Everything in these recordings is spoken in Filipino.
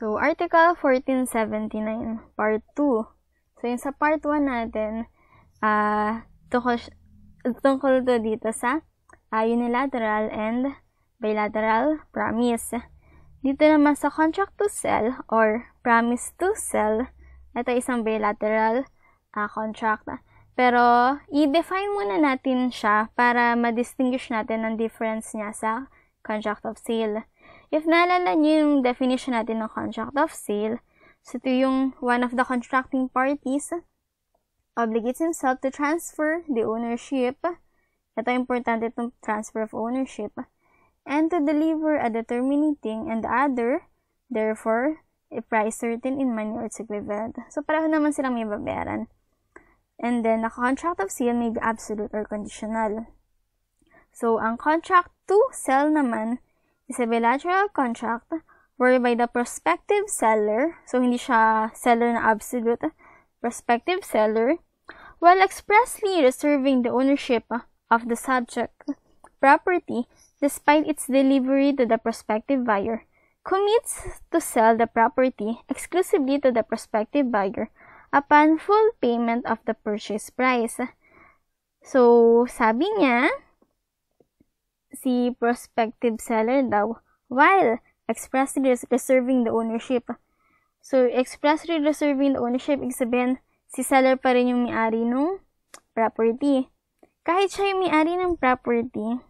So, Article 1479, Part 2. So, yung sa Part 1 natin, uh, ah, tungkol, tungkol to dito sa uh, unilateral and bilateral promise. Dito naman sa contract to sell or promise to sell, ito isang bilateral uh, contract. Pero, i-define muna natin siya para ma-distinguish natin ang difference niya sa contract of sale. If naalala niyo yung definition natin ng contract of sale, so ito yung one of the contracting parties obligates himself to transfer the ownership, ito importante itong transfer of ownership, and to deliver a determinating and the other, therefore, a price certain in money or its equivalent. So, pareho naman silang may babayaran. And then, a contract of sale may be absolute or conditional. So, ang contract to sell naman is a bilateral contract whereby the prospective seller, so hindi siya seller na absolute, prospective seller, while expressly reserving the ownership of the subject property despite its delivery to the prospective buyer, commits to sell the property exclusively to the prospective buyer upon full payment of the purchase price. So, sabi niya, si prospective seller daw while expressly res- reserving the ownership. So, expressly reserving the ownership, ibig sabihin, si seller pa rin yung may-ari ng property. Kahit siya yung may-ari ng property,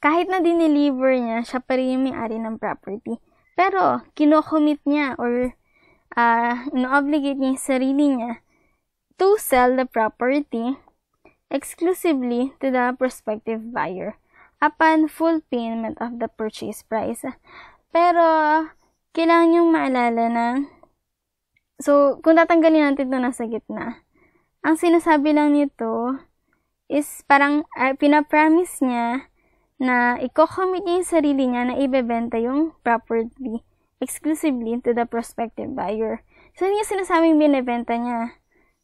kahit na dineliver niya, siya pa rin yung may-ari ng property. Pero, kinokommit niya or uh, ah, no-obligate niya yung sarili niya to sell the property exclusively to the prospective buyer upon full payment of the purchase price. Pero, kailangan niyong maalala na, so, kung tatanggalin natin ito nasa gitna, ang sinasabi lang nito is parang uh, pinapromise niya na i-commit niya yung sarili niya na ibebenta yung property exclusively to the prospective buyer. So, yun yung sinasabing binibenta niya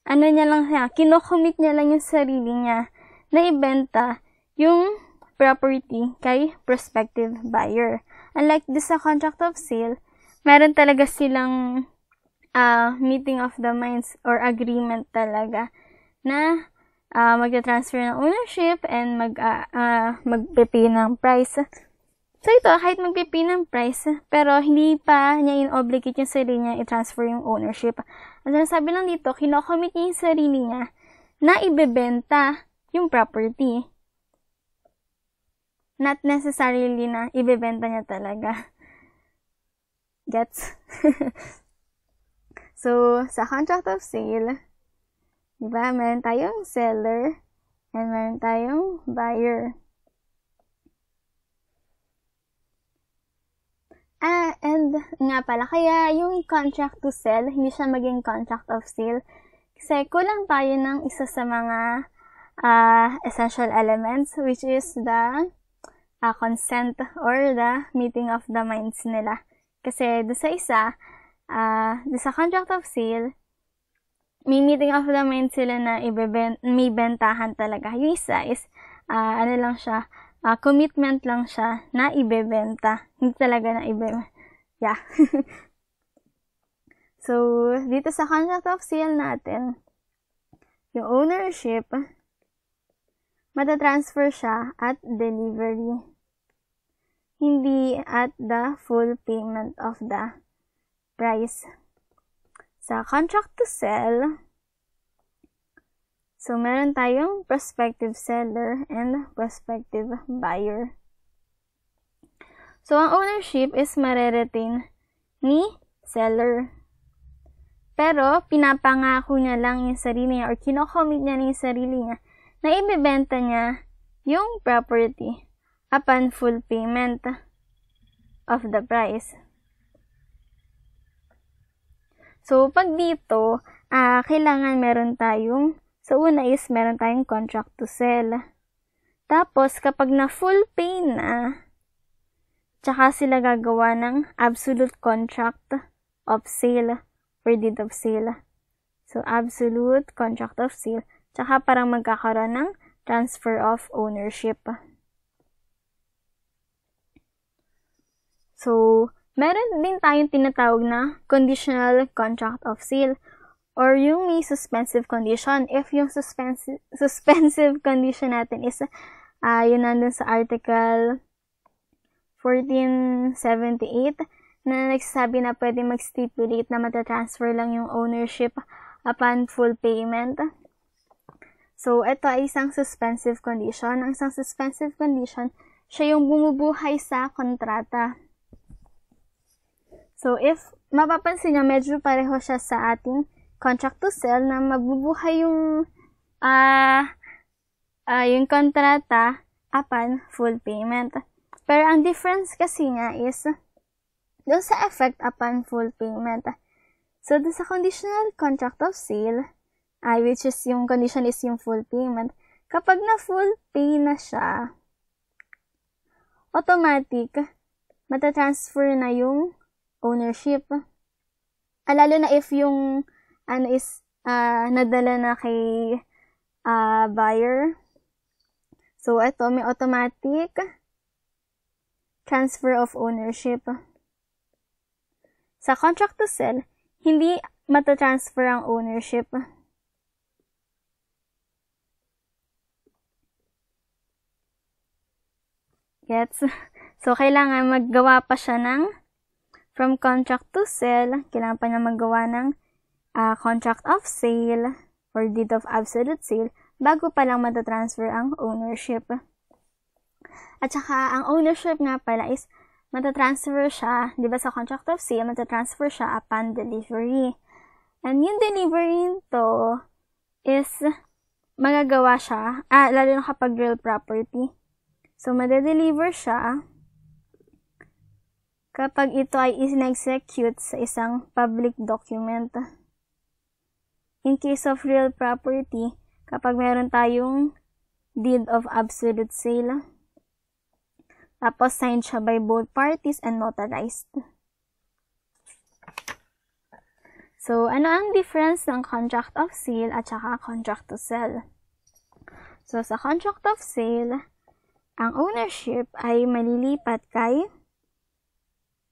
ano niya lang siya, kinocommit niya lang yung sarili niya na ibenta yung property kay prospective buyer. Unlike this sa contract of sale, meron talaga silang uh, meeting of the minds or agreement talaga na uh, magta-transfer ng ownership and mag uh, ah, uh, magpipi ng price. So ito, kahit magpipi ng price, pero hindi pa niya in-obligate yung sarili niya i-transfer yung ownership. Ang sinasabi lang dito, kinocommit niya yung sarili niya na ibebenta yung property. Not necessarily na ibebenta niya talaga. Gets? so, sa contract of sale, diba, meron tayong seller and meron tayong buyer. Ah, and nga pala, kaya yung contract to sell, hindi siya maging contract of sale. Kasi kulang tayo ng isa sa mga uh, essential elements, which is the uh, consent or the meeting of the minds nila. Kasi do sa isa, uh, ah, do sa contract of sale, may meeting of the minds sila na ibeben, may bentahan talaga. Yung isa is, uh, ano lang siya, uh, commitment lang siya na ibebenta. Hindi talaga na ibebenta. Yeah. so, dito sa contract of sale natin, yung ownership, matatransfer siya at delivery. Hindi at the full payment of the price. Sa contract to sell, So, meron tayong prospective seller and prospective buyer. So, ang ownership is mareretain ni seller. Pero, pinapangako niya lang yung sarili niya or kinocommit niya yung sarili niya na ibibenta niya yung property upon full payment of the price. So, pag dito, uh, kailangan meron tayong So, una is meron tayong contract to sell. Tapos, kapag na full pay na, tsaka sila gagawa ng absolute contract of sale or deed of sale. So, absolute contract of sale. Tsaka parang magkakaroon ng transfer of ownership. So, meron din tayong tinatawag na conditional contract of sale or yung may suspensive condition. If yung suspensive, suspensive condition natin is, uh, yun nandun sa article 1478, na nagsasabi na pwede mag-stipulate na matatransfer lang yung ownership upon full payment. So, ito ay isang suspensive condition. Ang isang suspensive condition, siya yung bumubuhay sa kontrata. So, if mapapansin nyo, medyo pareho siya sa ating contract to sell na mabubuhay yung uh, uh, yung kontrata upon full payment. Pero ang difference kasi niya is doon sa effect upon full payment. So, doon sa conditional contract of sale, ay uh, which is yung condition is yung full payment, kapag na full pay na siya, automatic, matatransfer na yung ownership. Ah, lalo na if yung ano is uh, nadala na kay uh, buyer. So, ito may automatic transfer of ownership. Sa contract to sell, hindi matatransfer ang ownership. Gets? So, kailangan maggawa pa siya ng from contract to sell, kailangan pa niya maggawa ng a contract of sale or deed of absolute sale bago pa lang matatransfer ang ownership. At saka, ang ownership nga pala is matatransfer siya, di ba sa contract of sale, matatransfer siya upon delivery. And yung delivery to is magagawa siya, ah, lalo na kapag real property. So, madedeliver siya kapag ito ay in-execute sa isang public document. In case of real property, kapag meron tayong deed of absolute sale, tapos signed siya by both parties and notarized. So, ano ang difference ng contract of sale at saka contract to sell? So, sa contract of sale, ang ownership ay malilipat kay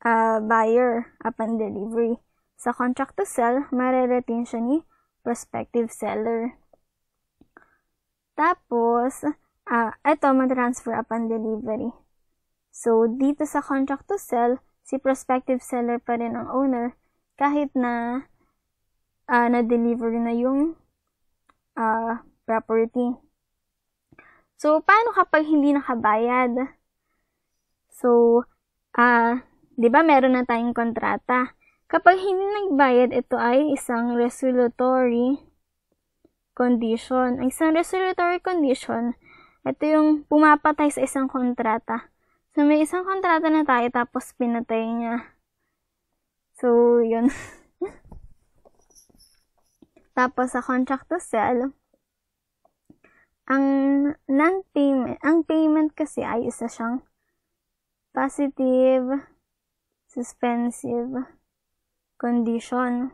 uh, buyer upon delivery. Sa contract to sell, mareretain siya ni prospective seller. Tapos, uh, ah, ito, matransfer upon delivery. So, dito sa contract to sell, si prospective seller pa rin ang owner kahit na uh, na-deliver na yung uh, property. So, paano kapag hindi nakabayad? So, ah, uh, 'di ba meron na tayong kontrata? Kapag hindi nagbayad, ito ay isang resolutory condition. Ang isang resolutory condition, ito yung pumapatay sa isang kontrata. So, may isang kontrata na tayo tapos pinatay niya. So, yun. tapos sa contract to sell, ang non-payment, ang payment kasi ay isa siyang positive, suspensive, condition.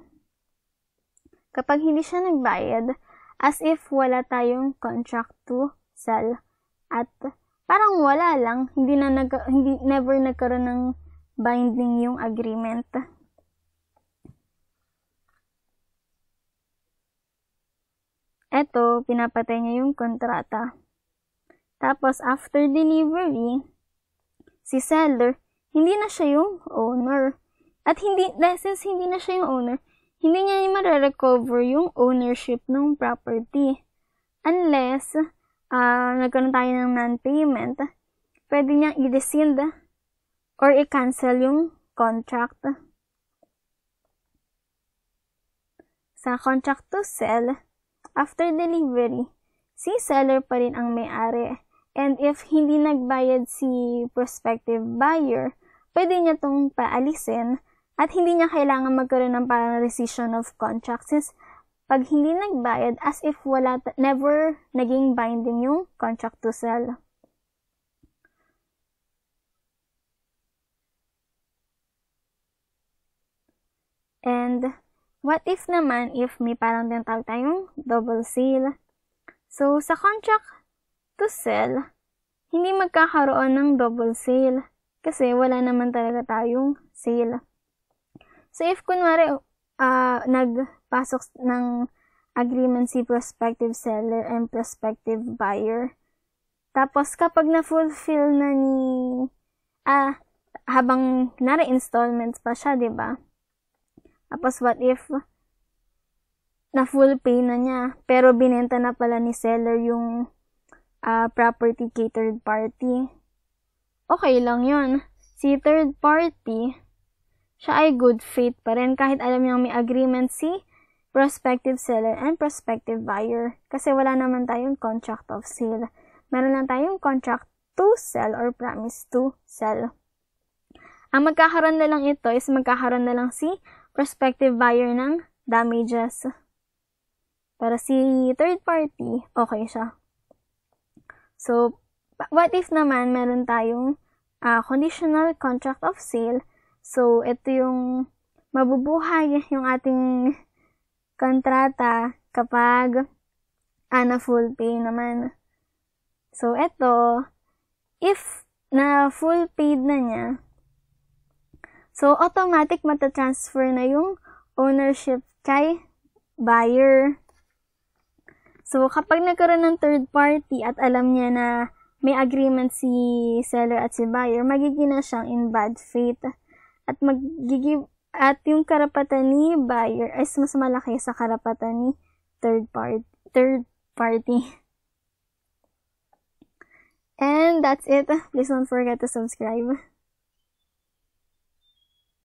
Kapag hindi siya nagbayad, as if wala tayong contract to sell at parang wala lang, hindi na nag, hindi never nagkaroon ng binding yung agreement. Eto, pinapatay niya yung kontrata. Tapos, after delivery, si seller, hindi na siya yung owner. At hindi, dahil since hindi na siya yung owner, hindi niya yung mare yung ownership ng property. Unless, uh, nagkaroon tayo ng non-payment, pwede niyang i-rescind or i-cancel yung contract. Sa contract to sell, after delivery, si seller pa rin ang may-ari. And if hindi nagbayad si prospective buyer, pwede niya tong paalisin at hindi niya kailangan magkaroon ng parang rescission of contract since pag hindi nagbayad, as if wala, never naging binding yung contract to sell. And what if naman if may parang tinatawag tayong double sale? So, sa contract to sell, hindi magkakaroon ng double sale kasi wala naman talaga tayong sale. So, if kunwari, uh, nagpasok ng agreement si prospective seller and prospective buyer, tapos kapag na-fulfill na ni, ah, habang nare-installments pa siya, di ba? Tapos what if na full pay na niya, pero binenta na pala ni seller yung uh, property kay third party. Okay lang yun. Si third party, siya ay good faith pa rin kahit alam niyang may agreement si prospective seller and prospective buyer. Kasi wala naman tayong contract of sale. Meron lang tayong contract to sell or promise to sell. Ang magkakaroon na lang ito is magkakaroon na lang si prospective buyer ng damages. Para si third party, okay siya. So, what if naman meron tayong uh, conditional contract of sale So, ito yung mabubuhay yung ating kontrata kapag ana full pay naman. So, ito, if na full paid na niya, so automatic matatransfer na yung ownership kay buyer. So, kapag nagkaroon ng third party at alam niya na may agreement si seller at si buyer, magiging na siyang in bad faith at maggigive at yung karapatan ni buyer ay mas malaki sa karapatan ni third party third party. And that's it. Please don't forget to subscribe.